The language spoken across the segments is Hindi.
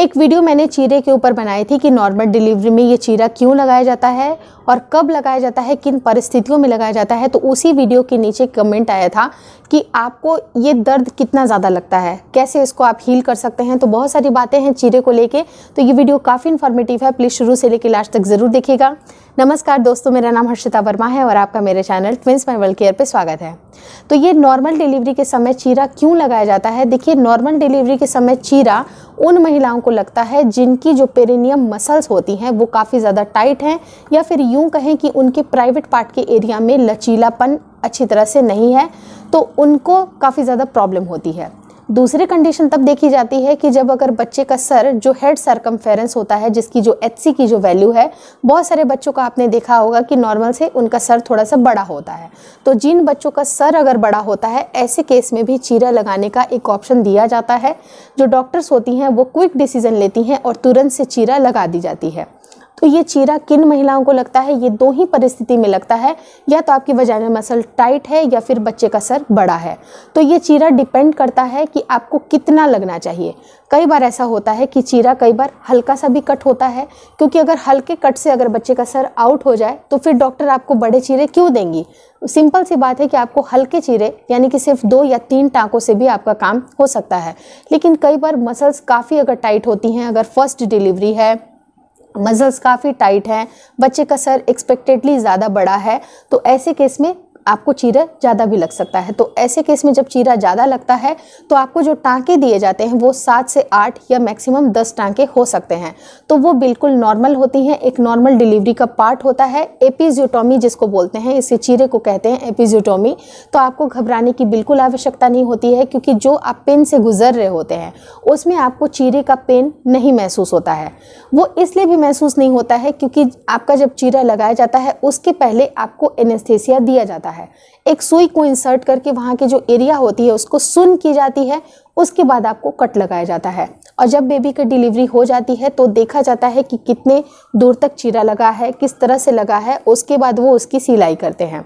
एक वीडियो मैंने चीरे के ऊपर बनाई थी कि नॉर्मल डिलीवरी में ये चीरा क्यों लगाया जाता है और कब लगाया जाता है किन परिस्थितियों में लगाया जाता है तो उसी वीडियो के नीचे कमेंट आया था कि आपको ये दर्द कितना ज़्यादा लगता है कैसे इसको आप हील कर सकते हैं तो बहुत सारी बातें हैं चीरे को लेके तो ये वीडियो काफ़ी इन्फॉर्मेटिव है प्लीज़ शुरू से लेकर लास्ट तक ज़रूर देखेगा नमस्कार दोस्तों मेरा नाम हर्षिता वर्मा है और आपका मेरे channel twins my world care पे स्वागत है तो ये नॉर्मल डिलीवरी के समय चीरा क्यों लगाया जाता है देखिए नॉर्मल डिलीवरी के समय चीरा उन महिलाओं को लगता है जिनकी जो पेरिनियम मसल्स होती हैं वो काफ़ी ज़्यादा टाइट हैं या फिर यूँ कहें कि उनके प्राइवेट पार्ट के एरिया में लचीलापन अच्छी तरह से नहीं है तो उनको काफ़ी ज़्यादा प्रॉब्लम होती है दूसरी कंडीशन तब देखी जाती है कि जब अगर बच्चे का सर जो हेड सरकमफेरेंस होता है जिसकी जो एच की जो वैल्यू है बहुत सारे बच्चों का आपने देखा होगा कि नॉर्मल से उनका सर थोड़ा सा बड़ा होता है तो जिन बच्चों का सर अगर बड़ा होता है ऐसे केस में भी चीरा लगाने का एक ऑप्शन दिया जाता है जो डॉक्टर्स होती हैं वो क्विक डिसीजन लेती हैं और तुरंत से चीरा लगा दी जाती है तो ये चीरा किन महिलाओं को लगता है ये दो ही परिस्थिति में लगता है या तो आपकी में मसल टाइट है या फिर बच्चे का सर बड़ा है तो ये चीरा डिपेंड करता है कि आपको कितना लगना चाहिए कई बार ऐसा होता है कि चीरा कई बार हल्का सा भी कट होता है क्योंकि अगर हल्के कट से अगर बच्चे का सर आउट हो जाए तो फिर डॉक्टर आपको बड़े चीरे क्यों देंगी सिंपल सी बात है कि आपको हल्के चीरे यानी कि सिर्फ दो या तीन टाँकों से भी आपका काम हो सकता है लेकिन कई बार मसल्स काफ़ी अगर टाइट होती हैं अगर फर्स्ट डिलीवरी है मसल्स काफ़ी टाइट हैं बच्चे का सर एक्सपेक्टेडली ज़्यादा बड़ा है तो ऐसे केस में आपको चीरा ज़्यादा भी लग सकता है तो ऐसे केस में जब चीरा ज़्यादा लगता है तो आपको जो टाँके दिए जाते हैं वो सात से आठ या मैक्सिमम दस टाँके हो सकते हैं तो वो बिल्कुल नॉर्मल होती हैं एक नॉर्मल डिलीवरी का पार्ट होता है एपिजियोटॉमी जिसको बोलते हैं इसे चीरे को कहते हैं एपिजियोटॉमी तो आपको घबराने की बिल्कुल आवश्यकता नहीं होती है क्योंकि जो आप पेन से गुजर रहे होते हैं उसमें आपको चीरे का पेन नहीं महसूस होता है वो इसलिए भी महसूस नहीं होता है क्योंकि आपका जब चीरा लगाया जाता है उसके पहले आपको एनेस्थेसिया दिया जाता है है एक सुई को इंसर्ट करके वहाँ की जो एरिया होती है उसको सुन की जाती है उसके बाद आपको कट लगाया जाता है और जब बेबी की डिलीवरी हो जाती है तो देखा जाता है कि कितने दूर तक चीरा लगा है किस तरह से लगा है उसके बाद वो उसकी सिलाई करते हैं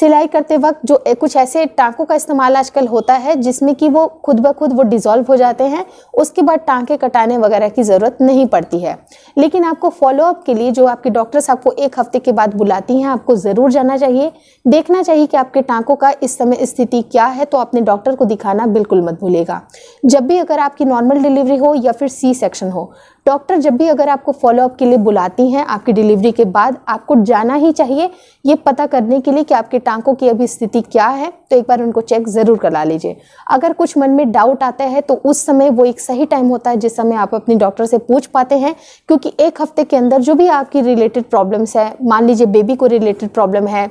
सिलाई करते वक्त जो कुछ ऐसे टाँकों का इस्तेमाल आजकल होता है जिसमें कि वो खुद ब खुद वो डिज़ोल्व हो जाते हैं उसके बाद टाँके कटाने वगैरह की ज़रूरत नहीं पड़ती है लेकिन आपको फॉलोअप के लिए जो आपके डॉक्टर्स आपको एक हफ्ते के बाद बुलाती हैं आपको ज़रूर जाना चाहिए देखना चाहिए कि आपके टाँकों का इस समय स्थिति क्या है तो अपने डॉक्टर को दिखाना बिल्कुल मत भूलेगा जब भी अगर आपकी नॉर्मल डिलीवरी हो या फिर सी सेक्शन हो डॉक्टर जब भी अगर आपको फॉलोअप के लिए बुलाती हैं आपकी डिलीवरी के बाद आपको जाना ही चाहिए ये पता करने के लिए कि आपके टांकों की अभी स्थिति क्या है तो एक बार उनको चेक ज़रूर करा लीजिए अगर कुछ मन में डाउट आता है तो उस समय वो एक सही टाइम होता है जिस समय आप अपने डॉक्टर से पूछ पाते हैं क्योंकि एक हफ्ते के अंदर जो भी आपकी रिलेटेड प्रॉब्लम्स है मान लीजिए बेबी को रिलेटेड प्रॉब्लम है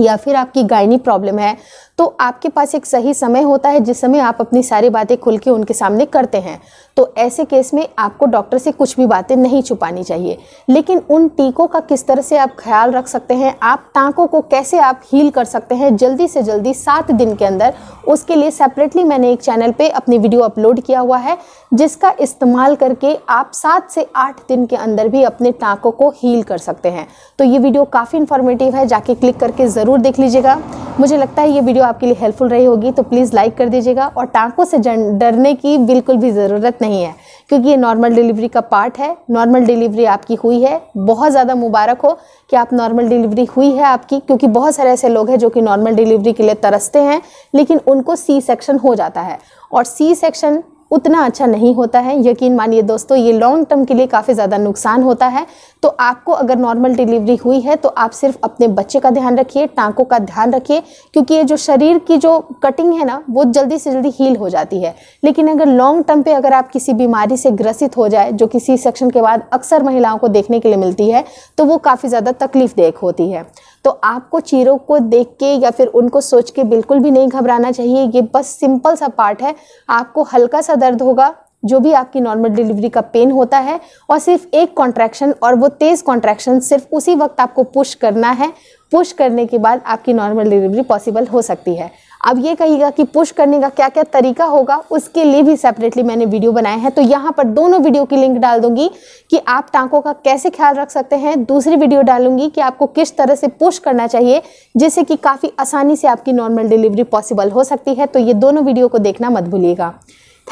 या फिर आपकी गायनी प्रॉब्लम है तो आपके पास एक सही समय होता है जिस समय आप अपनी सारी बातें खुल के उनके सामने करते हैं तो ऐसे केस में आपको डॉक्टर से कुछ भी बातें नहीं छुपानी चाहिए लेकिन उन टीकों का किस तरह से आप ख्याल रख सकते हैं आप टाँकों को कैसे आप हील कर सकते हैं जल्दी से जल्दी सात दिन के अंदर उसके लिए सेपरेटली मैंने एक चैनल पर अपनी वीडियो अपलोड किया हुआ है जिसका इस्तेमाल करके आप सात से आठ दिन के अंदर भी अपने टाँकों को हील कर सकते हैं तो ये वीडियो काफ़ी इन्फॉर्मेटिव है जाके क्लिक करके ज़रूर देख लीजिएगा मुझे लगता है ये वीडियो आपके लिए हेल्पफुल रही होगी तो प्लीज़ लाइक कर दीजिएगा और टाँकों से डरने की बिल्कुल भी ज़रूरत नहीं है क्योंकि ये नॉर्मल डिलीवरी का पार्ट है नॉर्मल डिलीवरी आपकी हुई है बहुत ज़्यादा मुबारक हो कि आप नॉर्मल डिलीवरी हुई है आपकी क्योंकि बहुत सारे ऐसे लोग हैं जो कि नॉर्मल डिलीवरी के लिए तरसते हैं लेकिन उनको सी सेक्शन हो जाता है और सी सेक्शन उतना अच्छा नहीं होता है यकीन मानिए दोस्तों ये लॉन्ग टर्म के लिए काफ़ी ज़्यादा नुकसान होता है तो आपको अगर नॉर्मल डिलीवरी हुई है तो आप सिर्फ अपने बच्चे का ध्यान रखिए टाँकों का ध्यान रखिए क्योंकि ये जो शरीर की जो कटिंग है ना वो जल्दी से जल्दी हील हो जाती है लेकिन अगर लॉन्ग टर्म पे अगर आप किसी बीमारी से ग्रसित हो जाए जो किसी सेक्शन के बाद अक्सर महिलाओं को देखने के लिए मिलती है तो वो काफ़ी ज़्यादा तकलीफ देख होती है तो आपको चीरों को देख के या फिर उनको सोच के बिल्कुल भी नहीं घबराना चाहिए ये बस सिंपल सा पार्ट है आपको हल्का सा दर्द होगा जो भी आपकी नॉर्मल डिलीवरी का पेन होता है और सिर्फ एक कॉन्ट्रैक्शन और वो तेज़ कॉन्ट्रैक्शन सिर्फ उसी वक्त आपको पुश करना है पुश करने के बाद आपकी नॉर्मल डिलीवरी पॉसिबल हो सकती है अब ये कहेगा कि पुश करने का क्या क्या तरीका होगा उसके लिए भी सेपरेटली मैंने वीडियो बनाए हैं तो यहाँ पर दोनों वीडियो की लिंक डाल दूंगी कि आप टांकों का कैसे ख्याल रख सकते हैं दूसरी वीडियो डालूंगी कि आपको किस तरह से पुश करना चाहिए जिससे कि काफ़ी आसानी से आपकी नॉर्मल डिलीवरी पॉसिबल हो सकती है तो ये दोनों वीडियो को देखना मत भूलिएगा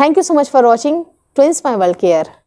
thank you so much for watching twins my world care